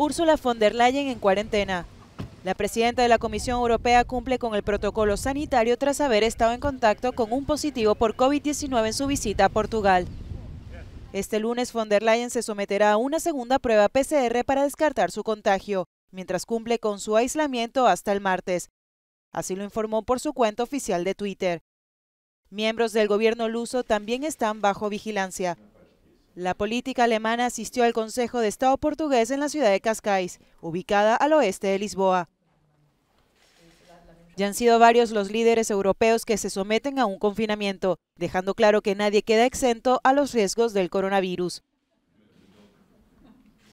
Úrsula von der Leyen en cuarentena. La presidenta de la Comisión Europea cumple con el protocolo sanitario tras haber estado en contacto con un positivo por COVID-19 en su visita a Portugal. Este lunes von der Leyen se someterá a una segunda prueba PCR para descartar su contagio, mientras cumple con su aislamiento hasta el martes. Así lo informó por su cuenta oficial de Twitter. Miembros del gobierno luso también están bajo vigilancia. La política alemana asistió al Consejo de Estado portugués en la ciudad de Cascais, ubicada al oeste de Lisboa. Ya han sido varios los líderes europeos que se someten a un confinamiento, dejando claro que nadie queda exento a los riesgos del coronavirus.